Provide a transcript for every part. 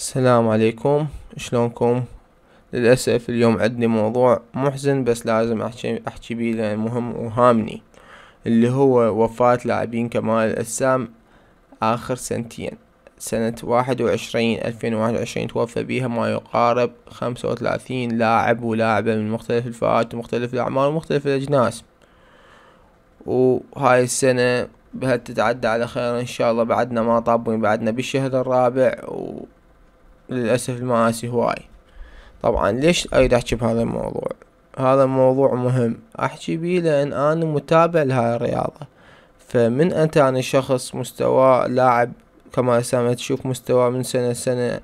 السلام عليكم شلونكم للأسف اليوم عندي موضوع محزن بس لازم أحكي أحكي بيه لأن مهم وهامني اللي هو وفاة لاعبين كمال الأجسام آخر سنتين سنة واحد وعشرين ألفين وواحد وعشرين توفى بيها ما يقارب خمسة وثلاثين لاعب ولاعبة من مختلف الفئات ومختلف الأعمار ومختلف الأجناس وهاي السنة بها تتعدى على خير إن شاء الله بعدنا ما طابوا بعدنا بالشهر الرابع و للأسف المآسي هواي طبعا ليش أريد أحكي بهذا الموضوع هذا الموضوع مهم أحكي بيه لأن أنا متابع لهاي الرياضة فمن أنت أنا يعني شخص مستوى لاعب كما سامع تشوف مستوى من سنة لسنة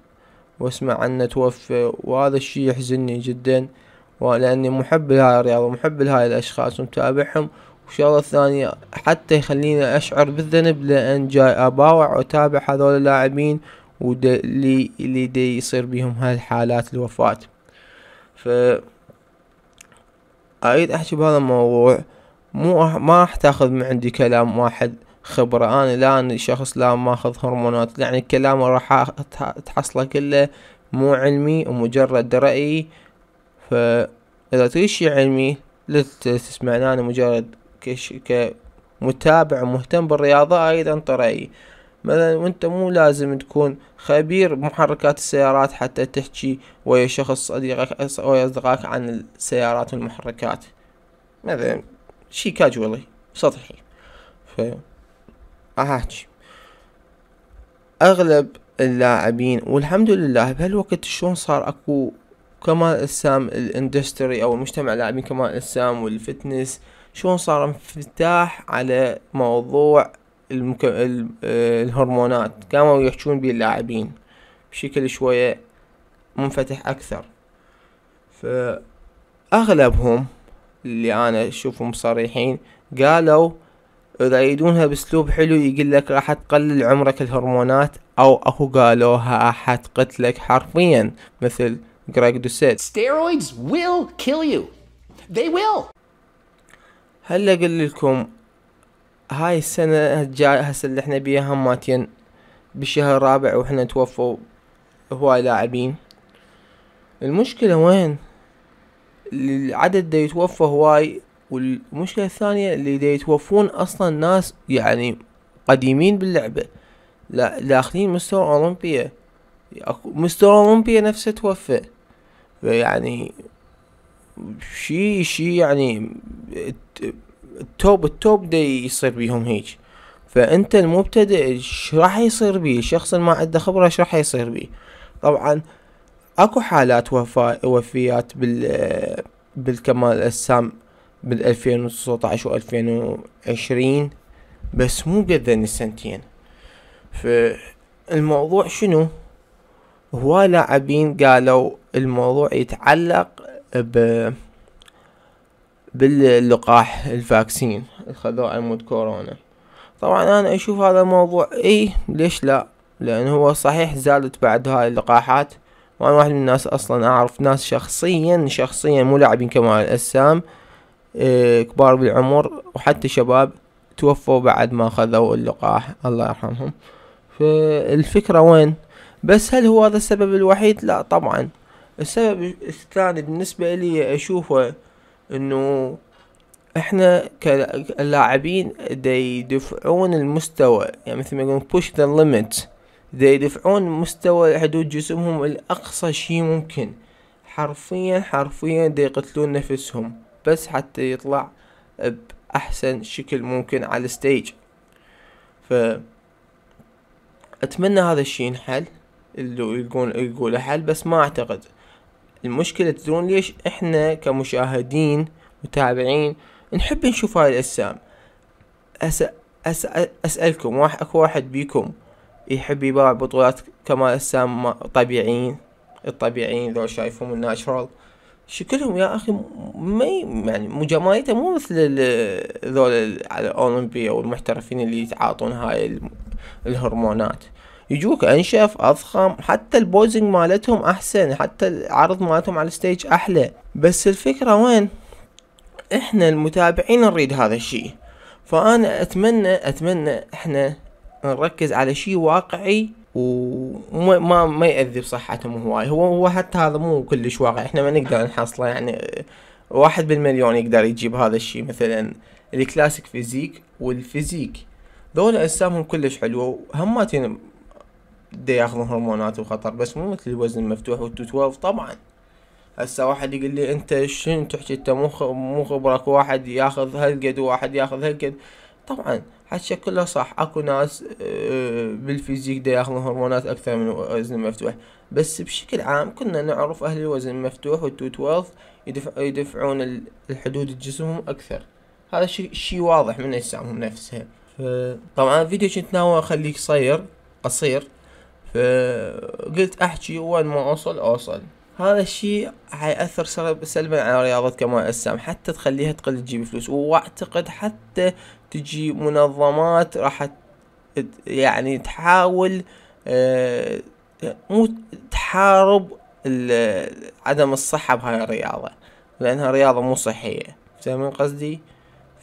واسمع عنه توفى وهذا الشي يحزني جدا ولأني محب لهاي الرياضة محب لهاي الأشخاص ومتابعهم وشغلة ثانية حتى يخليني أشعر بالذنب لأن جاي أباوع وأتابع هذول اللاعبين اللي دي يصير بيهم هالحالات الوفاة ف اريد احكي بهذا الموضوع مو أح ما راح تاخذ من عندي كلام واحد خبرة أنا لا أنا شخص لا ماخذ هرمونات يعني الكلام راح تحصله كله مو علمي ومجرد ف فإذا تريد شي علمي لا تسمعني أنا مجرد كمتابع مهتم بالرياضة ايضا أنطي رأيي مثلا وانت مو لازم تكون خبير بمحركات السيارات حتى تحكي ويا شخص صديقك ويا اصدقائك عن السيارات والمحركات مثلا شي كاجولي سطحي ف احكي اغلب اللاعبين والحمد لله بهالوقت شلون صار اكو كمال اجسام الاندستري او مجتمع اللاعبين كمال اجسام والفتنس شلون صار انفتاح على موضوع المك... آه، الهرمونات قاموا يحجون بيه اللاعبين بشكل شوية منفتح أكثر فأغلبهم اللي أنا أشوفهم صريحين قالوا إذا يريدونها بأسلوب حلو يقول لك راح تقلل عمرك الهرمونات أو أكو قالوها حتقتلك حرفيا مثل جريج دوسيت steroids will kill you they will هلا أقول لكم هاي السنة الجاي هسه اللي احنا بيها هماتين بالشهر الرابع واحنا توفوا هواي لاعبين المشكلة وين العدد دا يتوفى هواي والمشكلة الثانية اللي دا يتوفون اصلا ناس يعني قديمين باللعبة لا داخلين مستوى اولمبيا مستوى اولمبيا نفسه توفى يعني شي شي يعني التوب التوب دي يصير بيهم هيج فانت المبتدئ ايش راح يصير بيه الشخص اللي ما عنده خبرة ايش راح يصير بيه طبعا اكو حالات وفاة وفيات بال بالكمال الاجسام بال 2019 و 2020 بس مو قد السنتين فالموضوع شنو هو لاعبين قالوا الموضوع يتعلق ب باللقاح الفاكسين اللي خذوه على مود كورونا طبعا انا اشوف هذا الموضوع اي ليش لا لان هو صحيح زادت بعد هاي اللقاحات وانا واحد من الناس اصلا اعرف ناس شخصيا شخصيا مو لاعبين كمال الاجسام إيه كبار بالعمر وحتى شباب توفوا بعد ما خذوا اللقاح الله يرحمهم فالفكرة وين بس هل هو هذا السبب الوحيد لا طبعا السبب الثاني بالنسبة لي اشوفه انه احنا كلاعبين دي يدفعون المستوى يعني مثل ما يقولون push the limit دي يدفعون مستوى حدود جسمهم الاقصى شي ممكن حرفيا حرفيا دي يقتلون نفسهم بس حتى يطلع باحسن شكل ممكن على الستيج ف اتمنى هذا الشي ينحل اللي يقول يقول حل بس ما اعتقد المشكلة تدرون ليش احنا كمشاهدين متابعين نحب نشوف هاي الأجسام أس... أس... أسألكم واحد أكو واحد بيكم يحب يباع بطولات كمال أجسام طبيعيين الطبيعيين ذول شايفهم الناتشرال شكلهم يا اخي ما يعني مجاملته مو مثل ذول الاولمبي او المحترفين اللي يتعاطون هاي الهرمونات يجوك انشف اضخم حتى البوزنج مالتهم احسن حتى العرض مالتهم على الستيج احلى بس الفكرة وين احنا المتابعين نريد هذا الشيء فانا اتمنى اتمنى احنا نركز على شيء واقعي وما ما, ما يأذي بصحتهم هواي هو هو حتى هذا مو كلش واقعي احنا ما نقدر نحصله يعني واحد بالمليون يقدر يجيب هذا الشيء مثلا الكلاسيك فيزيك والفيزيك ذولا اجسامهم كلش حلوه وهماتين دا ياخذون هرمونات وخطر بس مو مثل الوزن المفتوح والتو طبعا هسه واحد يقول لي انت شنو تحكي انت مو مو خبرك واحد ياخذ هالقد وواحد ياخذ هالقد طبعا هالشي كله صح اكو ناس آه، بالفيزيك دا ياخذون هرمونات اكثر من الوزن المفتوح بس بشكل عام كنا نعرف اهل الوزن المفتوح والتو 12 يدفع يدفعون الحدود الجسمهم اكثر هذا شيء شي واضح من اجسامهم نفسها طبعا الفيديو كنت ناوي اخليه قصير قصير فقلت احكي وين ما اوصل اوصل هذا الشيء حيأثر سلبا على رياضتك الأجسام حتى تخليها تقل تجيب فلوس واعتقد حتى تجي منظمات راح يعني تحاول آه، مو تحارب عدم الصحة بهاي الرياضة لأنها رياضة مو صحية فاهمين قصدي؟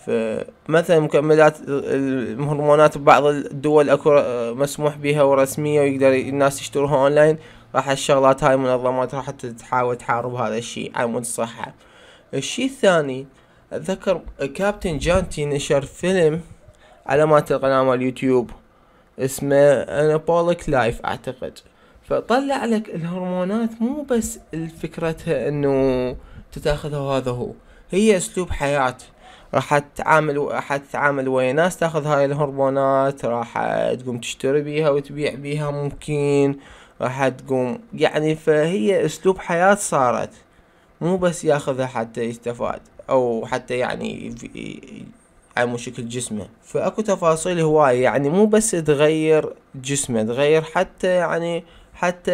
فمثلا مكملات الهرمونات ببعض الدول اكو مسموح بها ورسمية ويقدر الناس يشتروها اونلاين راح الشغلات هاي المنظمات راح تحاول تحارب هذا الشيء على مود الصحة الشيء الثاني ذكر كابتن جانتي نشر فيلم على مالت القناة مال اليوتيوب اسمه انابوليك لايف اعتقد فطلع لك الهرمونات مو بس فكرتها انه تتاخذها وهذا هو هي اسلوب حياه راح تتعامل راح تتعامل ويا ناس تاخذ هاي الهرمونات راح تقوم تشتري بيها وتبيع بيها ممكن راح تقوم يعني فهي اسلوب حياة صارت مو بس ياخذها حتى يستفاد او حتى يعني على شكل جسمه فاكو تفاصيل هواية يعني مو بس تغير جسمه تغير حتى يعني حتى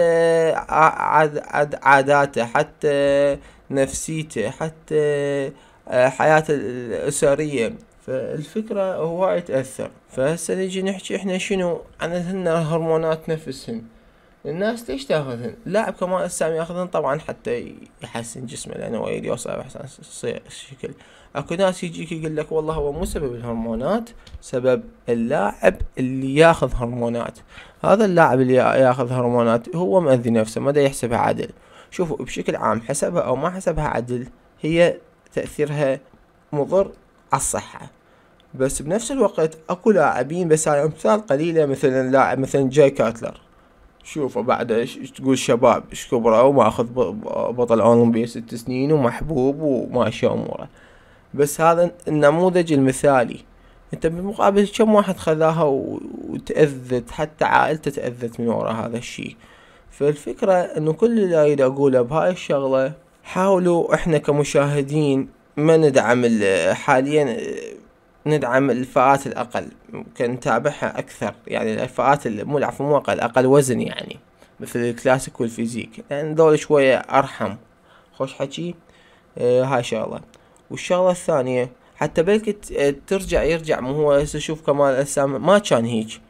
عاداته حتى نفسيته حتى حياة الأسرية فالفكرة هواي تأثر فهسه نجي نحكي احنا شنو عن هن الهرمونات نفسهن الناس ليش تاخذهن اللاعب كمان السام ياخذهن طبعا حتى يحسن جسمه لانه وايد يوصل احسن الشكل اكو ناس يجيك يقول لك والله هو مو سبب الهرمونات سبب اللاعب اللي ياخذ هرمونات هذا اللاعب اللي ياخذ هرمونات هو مأذي نفسه مدى يحسبها عدل شوفوا بشكل عام حسبها او ما حسبها عدل هي تأثيرها مضر على الصحة بس بنفس الوقت اكو لاعبين بس هاي امثال قليلة مثلا لاعب مثلا جاي كاتلر شوفه بعد ايش تقول شباب ايش كبره وماخذ بطل اولمبيا ست سنين ومحبوب وماشي اموره بس هذا النموذج المثالي انت بالمقابل كم واحد خذاها وتأذت حتى عائلته تأذت من وراء هذا الشيء فالفكرة انه كل اللي اريد اقوله بهاي الشغلة حاولوا احنا كمشاهدين ما ندعم حاليا ندعم الفئات الاقل ممكن نتابعها اكثر يعني الفئات مو العفو مو اقل اقل وزن يعني مثل الكلاسيك والفيزيك لان يعني شوية ارحم خوش حكي آه هاي شغلة والشغلة الثانية حتى بلكي ترجع يرجع مو هو هسه شوف كمال اجسام ما كان هيك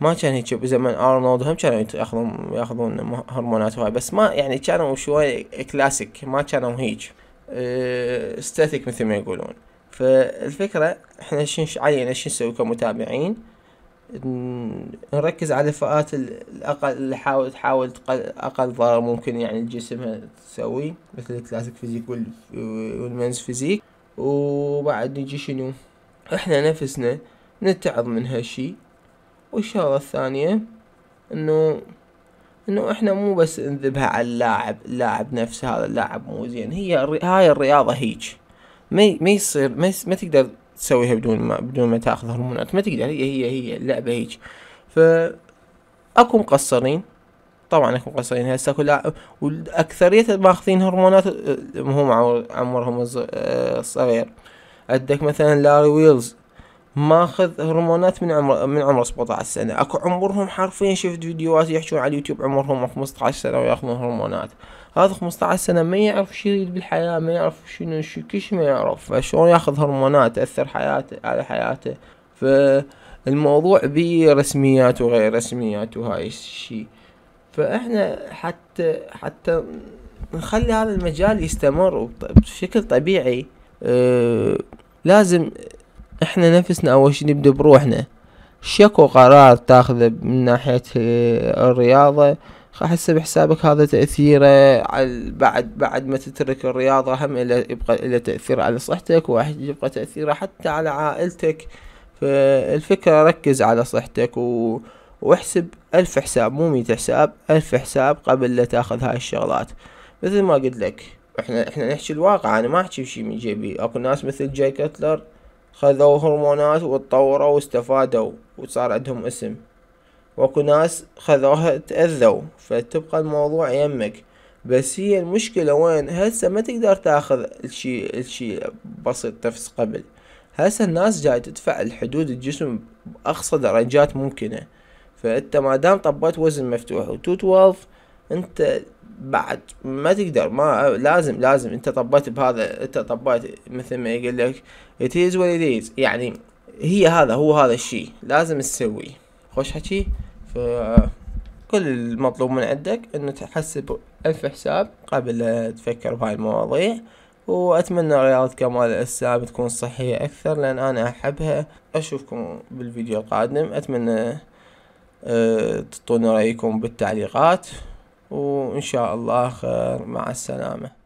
ما كان هيك بزمن ارنولد هم كانوا ياخذون ياخذون هرمونات هواي بس ما يعني كانوا شوي كلاسيك ما كانوا هيك استاتيك آه، مثل ما يقولون فالفكرة احنا شنش علينا شنو نسوي كمتابعين نركز على الفئات الاقل اللي حاول تحاول اقل ضرر ممكن يعني الجسم تسوي مثل الكلاسيك فيزيك والمنز فيزيك وبعد نجي شنو احنا نفسنا نتعظ من هالشي والشغلة الثانية انه انه احنا مو بس نذبها على اللاعب اللاعب نفسه هذا اللاعب مو زين هي الري... هاي الرياضة هيج ما ما يصير ما, ما تقدر تسويها بدون ما بدون ما تاخذ هرمونات ما تقدر هي هي هي اللعبة هيج ف اكو مقصرين طبعا اكو مقصرين هسه اكو لاعب والاكثرية ماخذين هرمونات آه، هم عمرهم آه، الصغير عندك مثلا لاري ويلز ماخذ هرمونات من عمر من عمر 17 سنه اكو عمرهم حرفيا شفت فيديوهات يحجون على اليوتيوب عمرهم 15 سنه وياخذون هرمونات هذا 15 سنه ما يعرف شو يريد بالحياه ما يعرف شنو شو كل ما يعرف فشلون ياخذ هرمونات تاثر حياته على حياته فالموضوع بي رسميات وغير رسميات وهاي الشيء فاحنا حتى حتى نخلي هذا المجال يستمر بشكل طبيعي أه لازم احنا نفسنا اول شي نبدأ بروحنا شكو قرار تاخذه من ناحية آه، الرياضة حسب حسابك هذا تأثيره على بعد بعد ما تترك الرياضة هم إلى يبقى إلى تأثير على صحتك واحد يبقى تأثيره حتى على عائلتك فالفكرة ركز على صحتك و... واحسب ألف حساب مو مية حساب ألف حساب قبل لا تاخذ هاي الشغلات مثل ما قلت لك احنا احنا نحكي الواقع انا ما احكي بشي من جيبي اكو ناس مثل جاي كتلر خذوا هرمونات وتطوروا واستفادوا وصار عندهم اسم واكو ناس خذوها تأذوا فتبقى الموضوع يمك بس هي المشكلة وين هسه ما تقدر تاخذ الشي الشي بسيط نفس قبل هسه الناس جاي تدفع الحدود الجسم بأقصى درجات ممكنة فانت ما دام طبيت وزن مفتوح وتو 12 انت بعد ما تقدر ما لازم لازم انت طبيت بهذا انت طبيت مثل ما يقول لك it is what it is يعني هي هذا هو هذا الشيء لازم تسويه خوش حكي ف كل المطلوب من عندك انه تحسب الف حساب قبل تفكر بهاي المواضيع واتمنى رياضة كمال الاجسام تكون صحية اكثر لان انا احبها اشوفكم بالفيديو القادم اتمنى أه رايكم بالتعليقات وإن شاء الله خير مع السلامة